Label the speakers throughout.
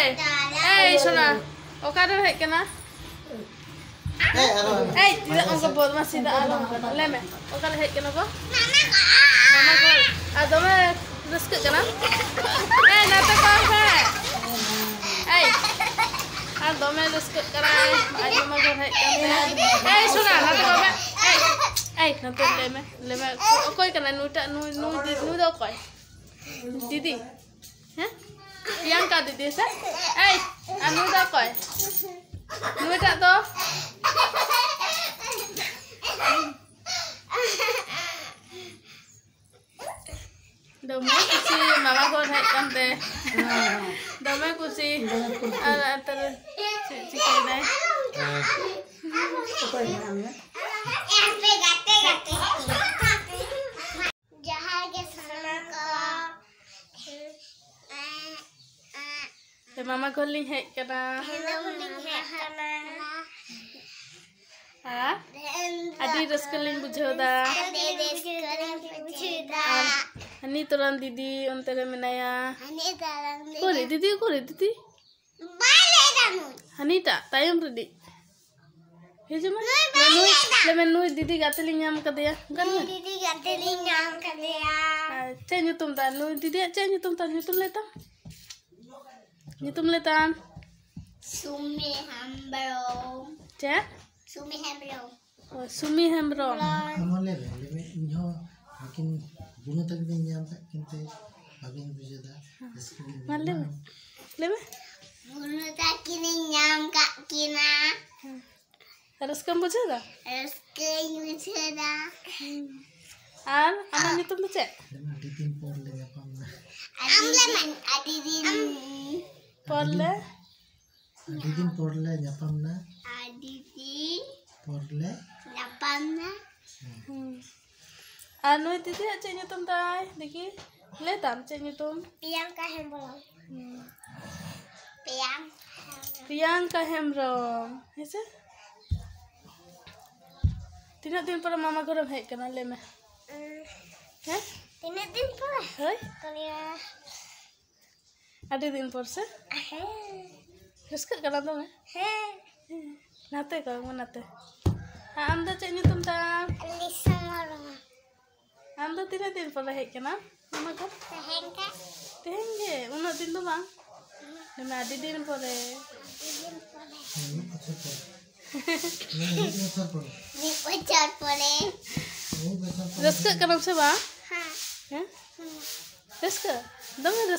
Speaker 1: Hey, Shona. O cara é que não? Hey, tira um copo de massinha da água. Leme. O cara é que não vou? Mama gol. A dona biscuit que não? Hey, não tá com Hey. A dona biscuit que não? A dona gol é que não? Hey, Shona, não tá com Hey. Hey, não tá leme. Leme. O coi que não? Nuta, nu, nu, nu, nu, coi. Didi. Hã? Priyanka দিদি সে এই আর নুইটা কয় নুইটা তো dome kusi mama ko naik kante dome kusi ada ter cikir deh मामा खोली है कना हाँ अभी रसकलिंग बुझौदा हनी तोरन दीदी उनते रे मनाया कोरे दीदी कोरे दीदी हनी टा तायम रेडी हेजो मैं नुई ले मैं दीदी गाते लिंग आम कर दिया गन दीदी गाते लिंग आम कर दिया अच्छा नुतुम ता दीदी अच्छा नुतुम ता नुतुम लेता Nyt sumi Summi hembro. sumi Summi hembro. Sumi hembro. Kamu lebe, ini inho, makin bunuh tak bin jam tak kinte, makin bisa dah. Mal lebe, lebe. Bunuh tak kini nyam kak kina. Harus kamu bisa dah. Harus kamu bisa dah. Al, apa nyt omletaan? Lebe, di timpor lebe apa? Amleman, adi din. পড়লে আদিদিন পড়লে জাপাম না আদিদিন পড়লে জাপাম না আর নই দিদি চেয়ে নিতাম তাই দেখি লেতাম চেয়ে নিতাম প্রিয়াঙ্কা হেমব্রম প্রিয়াঙ্কা হেমব্রম হ্যাঁ তিনা দিন পরে মামা ঘরে হেজ কেনা লেমে হ্যাঁ তিনা দিন পরে হয় आठ दिन पर से रहा तो मैं नाते कहूँगा नाते हम तो चाहिए तुम तो हम तो तीन दिन पर है क्या ना मगर तेंगे तेंगे उन दिन तो बांग मैं आठ दिन पर है करना से बांग हाँ रस्क दम है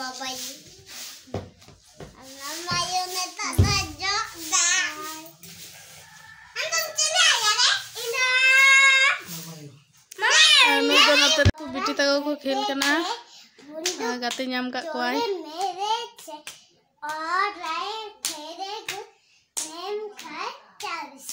Speaker 1: babayu. Mama yun tak najok dah. Antum cina ya Mama yun. Mama yun. Aku binti tak aku khel kena. Gati nyam kak kuai. और लाए फेरे को नेम खा चालीस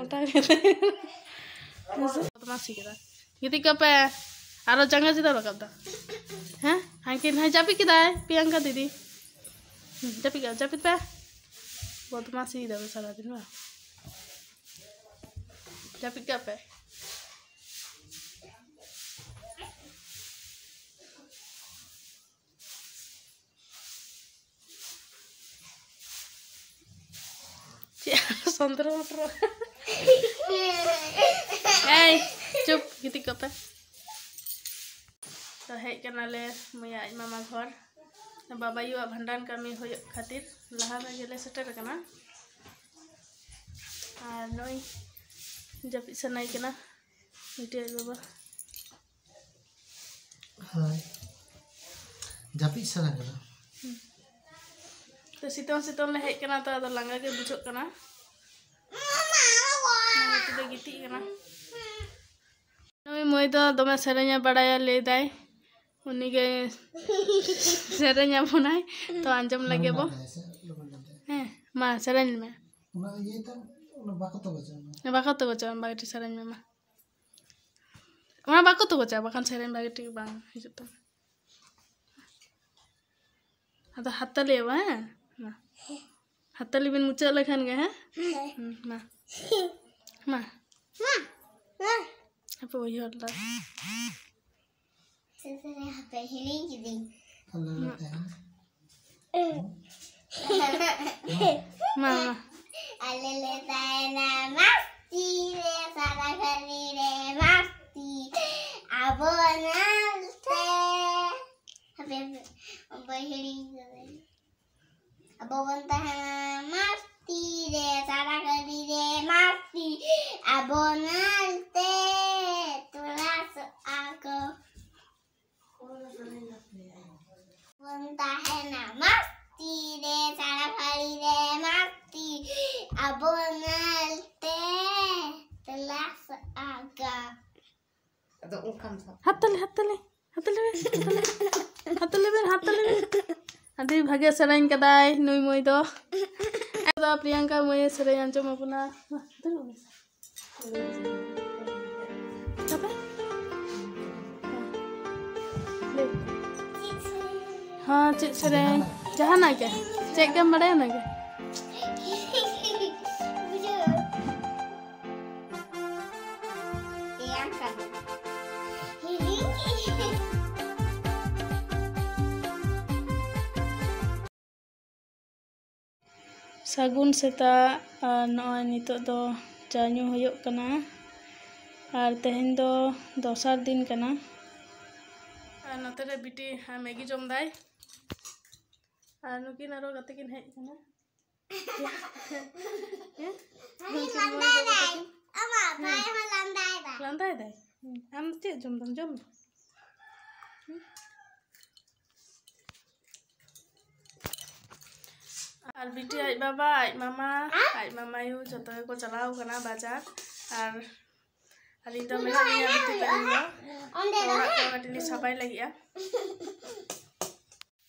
Speaker 1: मोटा बदमाशी किधर आरो चंगा चिदा बकब था हैं हाँ कि नहीं जापी किधर है प्रियंका दीदी जापी क्या जापी पे बदमाशी इधर सारा दिन में जापी क्या पे Son terus Hey, cup kita gitu, gitu, kata. So hey kenale moya mama ghor. baba yu abhandan kami hoy khatir laha na jele seter kana. Ah noi jap isanai kana. Itu baba. Hai. Jap isanai kana. Hmm. Terus hitung-hitung lehek kena atau langgar ke bucuk kena. Mama, aku tidak gitu kena. Nami mau itu, tomat serenya pada ya ledai. Uni ke serenya punai, to ancam lagi bo. Eh, ma serenya. Mana ini tuh? Bakat tuh kecil. Bakat tuh kecil, bagitu serenya ma. Mana bakat tuh kecil, bahkan seren bagitu bang itu tuh. atau hatta lewa, eh? हाथी बीन मुचाद लेखान गे अब तो अब हेरी Abbondanza mastire, sarà carire masti, abbonante, tolasso aco. Abbondanza mastire, sarà carire masti, abbonante, tolasso aco. هتطلي هتطلي هتطلي هتطلي هتطلي هتطلي अभी भागे सरन कदाय नुई मोई दो प्रियंका मई सरन अंचो हाँ चेक सरन जहाँ के क्या चेक क्या ना क्या sagun seta uh, noan nito do janyu huyo kana ar tehen do dosar din kana ar notere biti ha megi jom dai ar nuki naro gate kin hej kana ya ya ami landai dai ama pai ha landai dai landai dai hmm, am tie jom dan jom ᱟᱨ ᱵᱤᱴᱤ ᱟᱡ ᱵᱟᱵᱟ ᱟᱡ ᱢᱟᱢᱟ ᱟᱡ ᱢᱟᱢᱟᱭᱩ ᱡᱚᱛᱚ ᱜᱮᱠᱚ ᱪᱟᱞᱟᱣ ᱠᱟᱱᱟ ᱵᱟᱡᱟᱨ ᱟᱨ ᱟᱹᱞᱤᱧ ᱫᱚ ᱢᱮᱱᱟᱜ ᱞᱤᱧᱟ ᱵᱤᱴᱤ ᱛᱟᱹᱞᱤᱧ ᱫᱚ ᱚᱲᱟᱜ ᱠᱚ ᱠᱟᱹᱴᱤᱡ ᱞᱤᱧ ᱥᱟᱯᱷᱟᱭ ᱞᱟᱹᱜᱤᱫᱼᱟ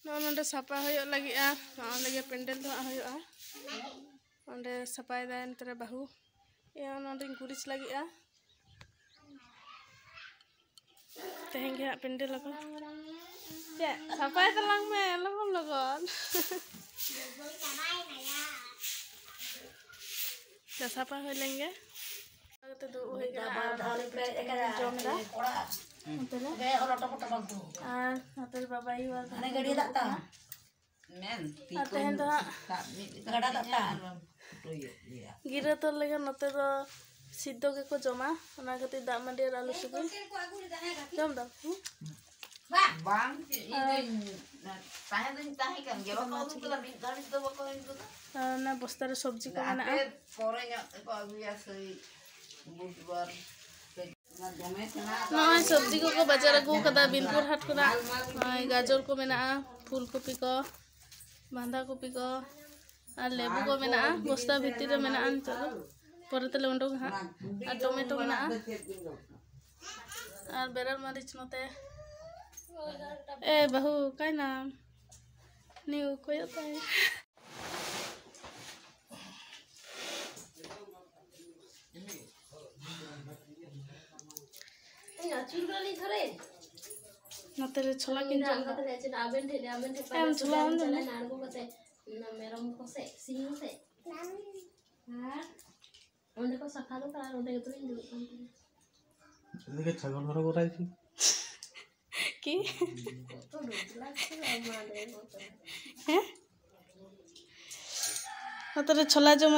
Speaker 1: ᱱᱚᱜᱼᱚ ᱱᱚᱰᱮ ᱥᱟᱯᱷᱟ ᱦᱩᱭᱩᱜ ᱞᱟᱹᱜᱤᱫᱼᱟ ᱱᱚᱜᱼᱚ ᱱᱚᱰᱮ ᱯᱮᱱᱰᱮᱞ ᱫᱚ ᱦᱟᱸᱜ ᱦᱩᱭᱩᱜᱼᱟ ᱚᱸᱰᱮ ᱥᱟᱯᱷᱟᱭ ᱫᱟᱭ ᱱᱚᱛᱮ ᱵᱟᱹᱦᱩ ᱤᱭᱟᱹ ᱚᱱᱟᱫᱚᱧ ᱜᱩᱨᱤᱡ ᱞᱟᱹᱜᱤᱫᱼᱟ તે હેંગા પિંડે લાગો કે સપાય તો લંગ મે લાગો સપાય નયા સપાય હો લેંગે તો દો હોય ગાયા બાર ધારે પડાય એકા થોડા ઓર ઓટોકોટો બંગ હા નતોલ બાબા ઈ વાલે ગડી દત મેન તીકો તો હેંગા ગડા દત ગિરે તો લગે નતો તો ᱥᱤᱫᱽᱫᱚ ᱜᱮᱠᱚ ᱡᱚᱢᱟ ᱚᱱᱟ ᱠᱷᱟᱹᱛᱤᱨ ᱫᱟᱜ ᱢᱟᱹᱰᱤ ᱟᱨ ᱟᱞᱩ ᱥᱤᱯᱤ ᱡᱚᱢ ᱫᱟᱢ ᱵᱟᱝ ᱵᱟᱝ ᱛᱟᱦᱮᱸ ᱫᱚᱧ ᱛᱟᱦᱮᱸ ᱠᱟᱱ ᱜᱮᱭᱟ ᱵᱟᱠᱚ ᱟᱹᱜᱩ ᱠᱮᱫᱟ ᱢᱤᱫ ᱫᱷᱟᱹᱵᱤᱡ ᱫᱚ ᱵᱟᱠᱚ ᱟᱹᱜᱩ ᱠᱮᱫᱟ ᱚᱱᱟ ᱵᱚᱥᱛᱟ ᱨᱮ ᱥᱚᱵᱽᱡᱤ ᱠᱚ ᱢᱮᱱᱟᱜᱼᱟ ᱯᱚᱨᱮ ᱧᱚᱜ ᱛᱮᱠᱚ ᱟᱹᱜᱩᱭᱟ ᱥᱮᱭ ᱵᱩধবার ᱱᱚᱜᱼᱚᱭ ᱥᱚᱵᱽᱡᱤ ᱠᱚᱠᱚ ᱵᱟᱡᱟᱨ ᱟᱹᱜᱩ ᱠᱟᱫᱟ ᱵᱤᱱᱯᱩᱨ ᱦᱟᱴ ᱠᱷᱚᱱᱟᱜ ᱱᱚᱜᱼᱚᱭ ᱜᱟᱡᱚᱨ ᱠᱚ ᱢᱮᱱᱟᱜᱼᱟ ᱯᱷᱩᱞ ᱠᱚᱯᱤ ᱠᱚ ᱵᱟᱸᱫᱷᱟ ᱠᱚᱯᱤ ᱠᱚ আর লেবু কো মেনা বস্তা ভিতরে মেনা আনতে పొర తెల్ల হ্যাঁ, হ্যাঁ আর টমেটো ఉన్నా আর বেরার মারিচ নতে এ বাহু কাই না নিউ কয় তাই ছোলা কিন उनको सकालो तो करा तो तो हाँ, छोला जो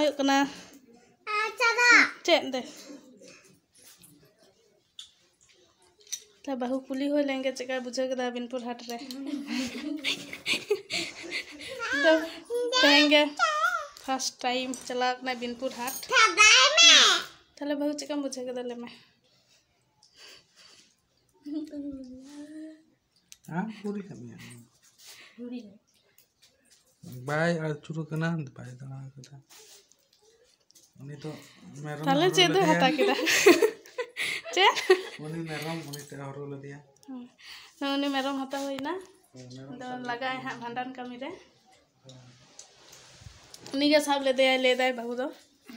Speaker 1: मैं बहु कुली हो लेंगे चेक बुझे के बिनपुर हाट रे तो फर्स्ट टाइम चला अपना हाट ले बहुत चिका मुझे के दले में हां पूरी खा लिया पूरी भाई आज चुरो के ना भाई दना के था उन्हें तो मेरा तले चे तो हटा के चे उन्हें मेरा उन्हें तेरा और ले दिया हां उन्हें मेरा हटा हुई ना लगाए हैं भंडारण कमी रे निगे सब ले दे ले दे बहू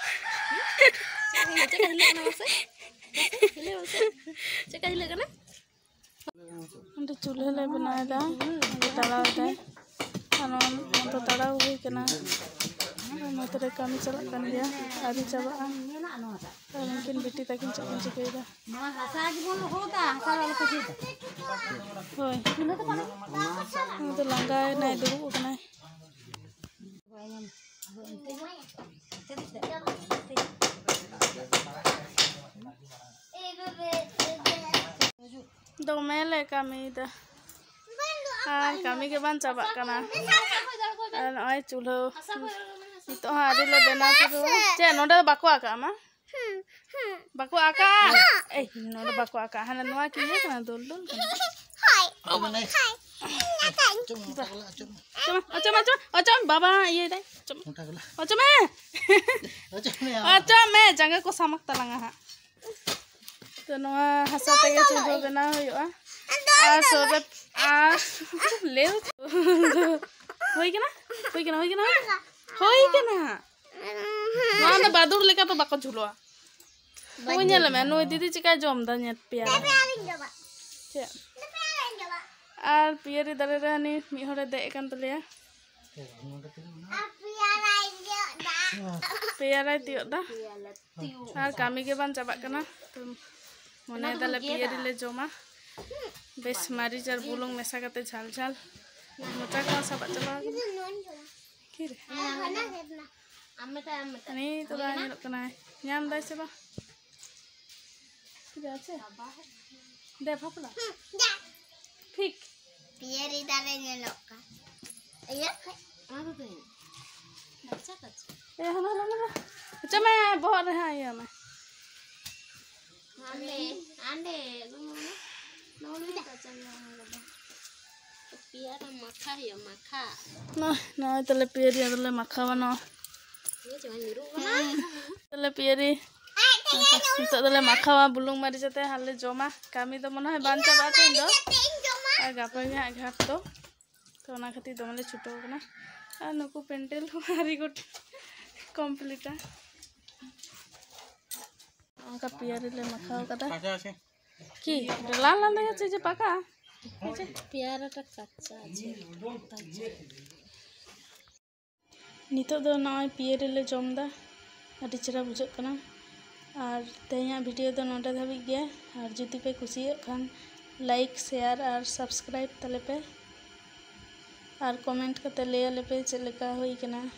Speaker 1: untuk Terima kasih telah menonton! dogmele kami dah ah kami ke ban cabak kana dan oi chulo itu ha dile bena chulo je noda baku aka ma baku aka eh noda baku aka hana noa ki kana dol dol hai hai cuma Oh, ini lemah. Nuh, didi cikai jom, danyat piang. Tapi, aku coba. Cik. Tapi, aku coba. ᱟᱨ ᱯᱤᱭᱟᱹᱨᱤ ᱫᱟᱨᱮ ᱨᱮ ᱦᱟᱹᱱᱤ ᱢᱤᱫ ᱦᱚᱲᱮ ᱫᱮᱡ ᱟᱠᱟᱱ ᱛᱟᱞᱮᱭᱟ ᱯᱮᱭᱟᱨᱟᱭ ᱛᱤᱭᱳᱜ ᱫᱟ ᱟᱨ ᱠᱟᱹᱢᱤ ᱜᱮ ᱵᱟᱝ ᱪᱟᱵᱟᱜ ᱠᱟᱱᱟ ᱛᱚ ᱢᱚᱱᱮᱭ ᱫᱟᱞᱮ ᱯᱤᱭᱟᱹᱨᱤ ᱞᱮ ᱡᱚᱢᱟ ᱵᱮᱥ ᱢᱟᱹᱨᱤᱪ ᱟᱨ ᱵᱩᱞᱩᱝ ᱢᱮᱥᱟ ᱠᱟᱛᱮ ᱡᱷᱟᱞ ᱡᱷᱟᱞ ᱢᱚᱪᱟ ᱠᱚ ᱥᱟᱵᱟᱜ ᱪᱟᱵᱟ ᱟᱠᱟᱱᱟ ᱱᱤᱛᱚᱜ ᱫᱚ ᱧᱮᱞᱚᱜ ᱠᱟᱱᱟᱭ ᱧᱟᱢ ᱫᱟᱭ ᱥᱮ ᱵᱟᱝ ᱫᱮ ᱯᱷᱟᱯᱲᱟ pick. Pieri da venelocca. E io ah, qui. Vado bene. Ya, eh, no, no, no, no. Macam mana bawa dah ya, mana? Ande, ande, tunggu, tunggu. No, no, kita cuma ada makah ya, makah. No, no, terlepih dia terlepih makah, mana? Ini cuma nyuruh, mana? Terlepih itu Terlepih makah, mana belum mari cete halte joma. Kami tu mana bantah bantah, dok? और गापा में आघात तो तो खाती दो मले और नुक पेंटल हरी गुट कंप्लीट है उनका पियर ले मखा हो कदा की लाल लाल देखा चीज़ पका पियर ना पियर ले जोम पे खुशी खान लाइक शेयर और सबसक्राइब तलेपे और कमेंट करते लिया लेपे चलना